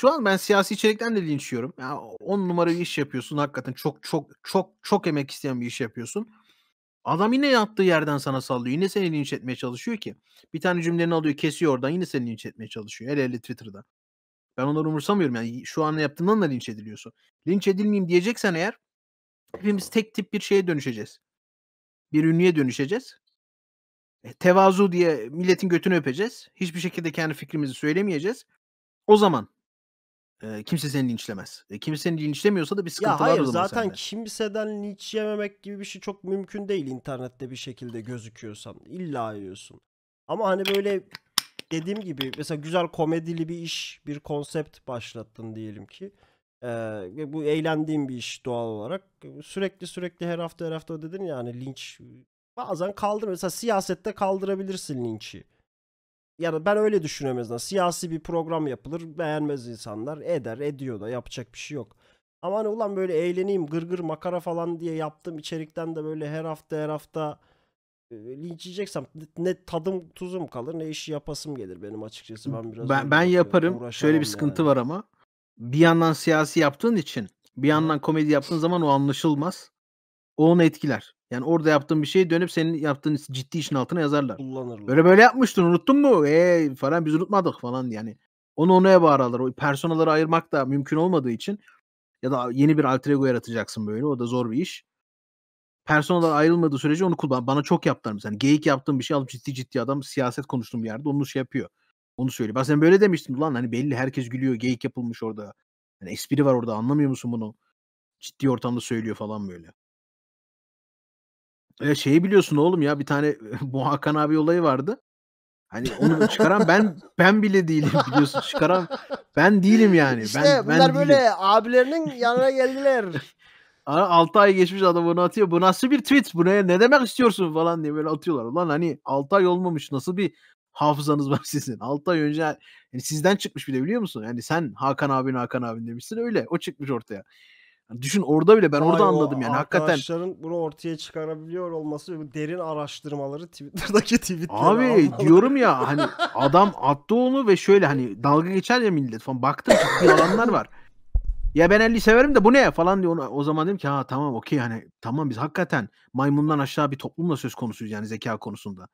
şu an ben siyasi içerikten de linç yiyorum. Ya 10 numara bir iş yapıyorsun hakikaten çok çok çok çok emek isteyen bir iş yapıyorsun. Adam yine yattığı yerden sana sallıyor. Yine seni linç etmeye çalışıyor ki. Bir tane cümleni alıyor kesiyor oradan yine seni linç etmeye çalışıyor. Hele hele Twitter'da. Ben onları umursamıyorum yani şu an yaptığından da linç ediliyorsun. Linç edilmeyeyim diyeceksen eğer hepimiz tek tip bir şeye dönüşeceğiz. Bir ünlüye dönüşeceğiz. E, tevazu diye milletin götünü öpeceğiz. Hiçbir şekilde kendi fikrimizi söylemeyeceğiz. O zaman e, kimse seni linçlemez. E, kimse seni linçlemiyorsa da bir sıkıntı ya hayır, o zaman zaten sende. kimseden linç yememek gibi bir şey çok mümkün değil internette bir şekilde gözüküyorsan. İlla yiyorsun. Ama hani böyle dediğim gibi mesela güzel komedili bir iş, bir konsept başlattın diyelim ki. Ee, bu eğlendiğim bir iş doğal olarak. Sürekli sürekli her hafta her hafta dedin yani linç bazen kaldır mesela siyasette kaldırabilirsin linçi. Yani ben öyle düşünüyorum en azından. Siyasi bir program yapılır. Beğenmez insanlar. Eder ediyor da yapacak bir şey yok. Ama hani ulan böyle eğleneyim gırgır makara falan diye yaptığım içerikten de böyle her hafta her hafta e, linç yiyeceksem ne tadım tuzum kalır ne işi yapasım gelir benim açıkçası ben biraz ben, ben yaparım şöyle bir sıkıntı yani. var ama bir yandan siyasi yaptığın için bir yandan komedi yaptığın zaman o anlaşılmaz o onu etkiler. Yani orada yaptığın bir şey dönüp senin yaptığın ciddi işin altına yazarlar. Kullanırlar. Böyle böyle yapmıştın unuttun mu? Eee falan biz unutmadık falan yani. Onu onaya bağırarlar. O personaları ayırmak da mümkün olmadığı için ya da yeni bir alter ego yaratacaksın böyle. O da zor bir iş. Personalar ayrılmadığı sürece onu kullan. Bana çok yaptılar mesela. Yani geyik yaptığım bir şey alıp ciddi ciddi adam siyaset konuştuğum bir yerde onu şey yapıyor. Onu söylüyor. Ben sen böyle demiştim lan hani belli herkes gülüyor. Geyik yapılmış orada. Yani espri var orada anlamıyor musun bunu? Ciddi ortamda söylüyor falan böyle. E, şeyi biliyorsun oğlum ya bir tane bu Hakan abi olayı vardı. Hani onu çıkaran ben ben bile değilim biliyorsun çıkaran ben değilim yani. İşte ben, bunlar ben böyle abilerinin yanına geldiler. 6 ay geçmiş adam bunu atıyor. Bu nasıl bir tweet? Bu ne, ne demek istiyorsun falan diye böyle atıyorlar. Ulan hani 6 ay olmamış nasıl bir hafızanız var sizin? 6 ay önce yani sizden çıkmış bile biliyor musun? Yani sen Hakan abin Hakan abin demişsin öyle. O çıkmış ortaya. Yani düşün orada bile ben Vay orada anladım yani hakikaten. Arkadaşların bunu ortaya çıkarabiliyor olması derin araştırmaları Twitter'daki tweetleri. Abi anladım. diyorum ya hani adam attı onu ve şöyle hani dalga geçer ya millet falan baktım çok alanlar var. Ya ben 50 severim de bu ne ya falan diyor. O zaman dedim ki ha tamam okey hani tamam biz hakikaten maymundan aşağı bir toplumla söz konusuyuz yani zeka konusunda.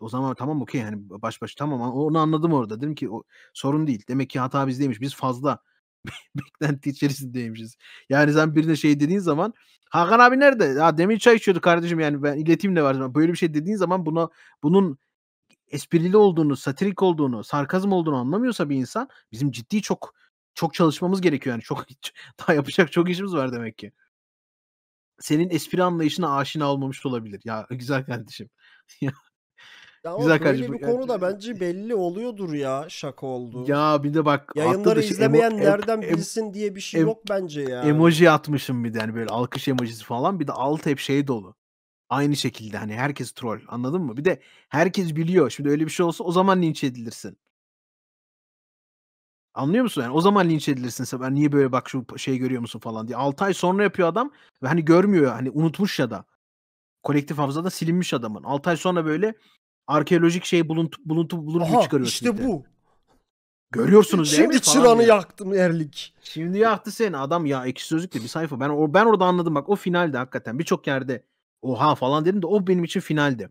O zaman tamam okey hani baş baş tamam onu anladım orada. Dedim ki o, sorun değil. Demek ki hata bizdeymiş. Biz fazla beklenti içerisindeymişiz. Yani sen birine şey dediğin zaman Hakan abi nerede? Ya demin çay içiyordu kardeşim yani ben ileteyim de var. Böyle bir şey dediğin zaman buna bunun esprili olduğunu, satirik olduğunu, sarkazm olduğunu anlamıyorsa bir insan bizim ciddi çok çok çalışmamız gerekiyor yani. Çok daha yapacak çok işimiz var demek ki. Senin espri anlayışına aşina olmamış olabilir. Ya güzel kardeşim. Ya ama Güzel böyle kardeşim. bir konu da bence belli oluyordur ya şaka oldu. Ya bir de bak Yayınları şey, izlemeyen emo, nereden em, bilsin diye bir şey em, yok bence ya. Emoji atmışım bir de hani böyle alkış emojisi falan bir de alt hep şey dolu. Aynı şekilde hani herkes troll anladın mı? Bir de herkes biliyor. Şimdi öyle bir şey olsa o zaman linç edilirsin. Anlıyor musun? Yani o zaman linç edilirsin. Sen niye böyle bak şu şey görüyor musun falan diye. 6 ay sonra yapıyor adam ve hani görmüyor hani unutmuş ya da. Kolektif hafızada silinmiş adamın. 6 ay sonra böyle arkeolojik şey buluntu buluntu bulunur Aha, çıkarıyor. İşte şimdi. bu. Görüyorsunuz değil Şimdi mi? Şimdi çıranı yaktım Erlik. Şimdi yaktı seni adam ya ekşi sözlükte bir sayfa. Ben or ben orada anladım bak o finalde hakikaten. Birçok yerde oha falan dedim de o benim için finaldi.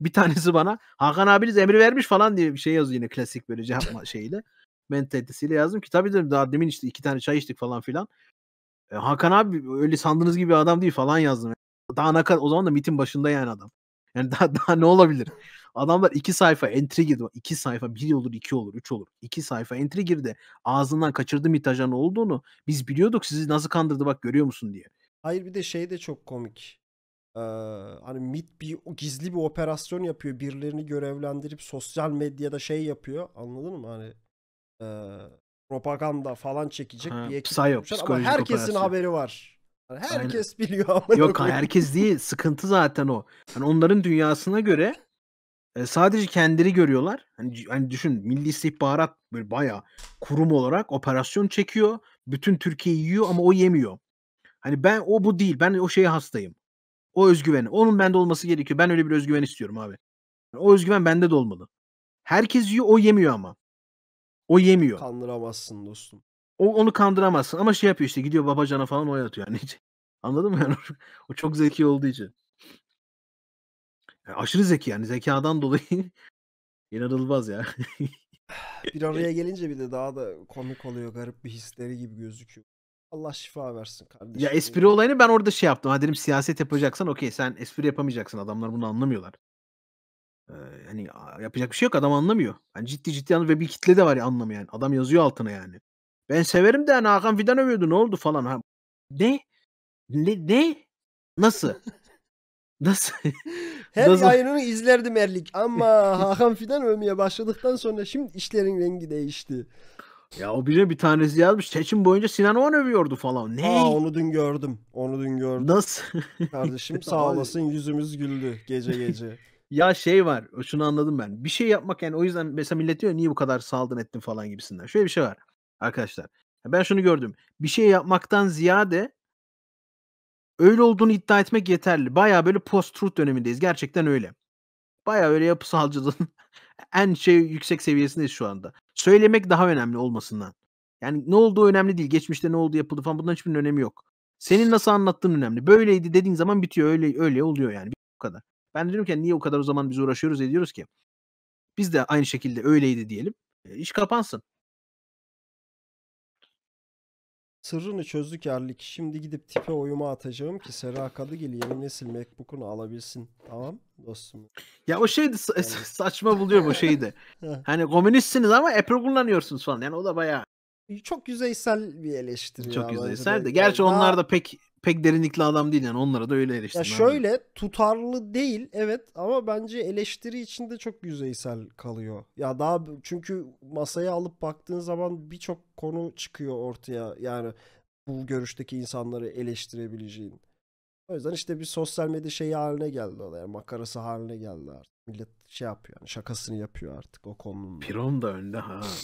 Bir tanesi bana Hakan abiniz emri vermiş falan diye bir şey yazıyor yine klasik böyle cevap şeyle. mentalitesiyle yazdım ki tabii dedim daha demin işte iki tane çay içtik falan filan. E, Hakan abi öyle sandığınız gibi adam değil falan yazdım. Daha ne kadar o zaman da mitin başında yani adam. Yani daha, daha ne olabilir? Adamlar iki sayfa entry girdi. iki sayfa bir olur, iki olur, üç olur. İki sayfa entry girdi. Ağzından kaçırdı mitajan olduğunu. Biz biliyorduk sizi nasıl kandırdı bak görüyor musun diye. Hayır bir de şey de çok komik. Ee, hani MIT bir gizli bir operasyon yapıyor. Birilerini görevlendirip sosyal medyada şey yapıyor. Anladın mı? Hani e, propaganda falan çekecek ha, bir ekip. Psyop, ama herkesin operasyon. haberi var. Herkes Aynen. biliyor ama. Yok okuyayım. herkes değil. Sıkıntı zaten o. Yani onların dünyasına göre e, sadece kendileri görüyorlar. Hani, hani düşün Milli İstihbarat böyle bayağı kurum olarak operasyon çekiyor. Bütün Türkiye yiyor ama o yemiyor. Hani ben o bu değil. Ben o şeye hastayım. O özgüveni. Onun bende olması gerekiyor. Ben öyle bir özgüven istiyorum abi. Yani o özgüven bende de olmalı. Herkes yiyor o yemiyor ama. O yemiyor. Kandıramazsın dostum o, onu kandıramazsın ama şey yapıyor işte gidiyor babacana falan oynatıyor yani Anladın mı? Yani o çok zeki olduğu için. Yani aşırı zeki yani zekadan dolayı inanılmaz ya. bir araya gelince bir de daha da komik oluyor. Garip bir hisleri gibi gözüküyor. Allah şifa versin kardeşim. Ya espri olayını ben orada şey yaptım. Ha dedim siyaset yapacaksan okey sen espri yapamayacaksın. Adamlar bunu anlamıyorlar. Ee, hani yapacak bir şey yok adam anlamıyor. Yani ciddi ciddi anlamıyor ve bir kitle de var ya anlamayan. Adam yazıyor altına yani. Ben severim de hani Hakan Fidan övüyordu ne oldu falan. Ha. Ne? Ne? Ne? Nasıl? Nasıl? Her Nasıl? yayınını izlerdim Erlik ama Hakan Fidan övmeye başladıktan sonra şimdi işlerin rengi değişti. Ya o bile bir tanesi yazmış. Seçim boyunca Sinan Oğan övüyordu falan. Ne? Aa, onu dün gördüm. Onu dün gördüm. Nasıl? Kardeşim sağ olasın yüzümüz güldü gece gece. ya şey var. Şunu anladım ben. Bir şey yapmak yani o yüzden mesela millet diyor niye bu kadar saldın ettin falan gibisinden. Şöyle bir şey var arkadaşlar. Ben şunu gördüm. Bir şey yapmaktan ziyade öyle olduğunu iddia etmek yeterli. Baya böyle post-truth dönemindeyiz. Gerçekten öyle. Baya öyle yapısalcılığın en şey yüksek seviyesindeyiz şu anda. Söylemek daha önemli olmasından. Yani ne olduğu önemli değil. Geçmişte ne oldu yapıldı falan bunların hiçbir önemi yok. Senin nasıl anlattığın önemli. Böyleydi dediğin zaman bitiyor. Öyle öyle oluyor yani. Bu kadar. Ben diyorum ki niye o kadar o zaman biz uğraşıyoruz ediyoruz ki? Biz de aynı şekilde öyleydi diyelim. E, iş kapansın. Sırrını çözdük erlik. Şimdi gidip tipe oyuma atacağım ki Serra Kadıgil yeni nesil Macbook'unu alabilsin. Tamam dostum. Ya o şeydi sa- saçma buluyorum o şeydi. hani komünistsiniz ama Apple kullanıyorsunuz falan. Yani o da bayağı. Çok yüzeysel bir eleştiri. Çok yüzeysel de. Gerçi Daha... onlar da pek pek derinlikli adam değil yani onlara da öyle eleştirmen. Ya şöyle abi. tutarlı değil evet ama bence eleştiri içinde çok yüzeysel kalıyor. Ya daha çünkü masaya alıp baktığın zaman birçok konu çıkıyor ortaya. Yani bu görüşteki insanları eleştirebileceğin. O yüzden işte bir sosyal medya şeyi haline geldi olay. makarası haline geldi artık. Millet şey yapıyor yani şakasını yapıyor artık o konunun. Pirom da önde ha.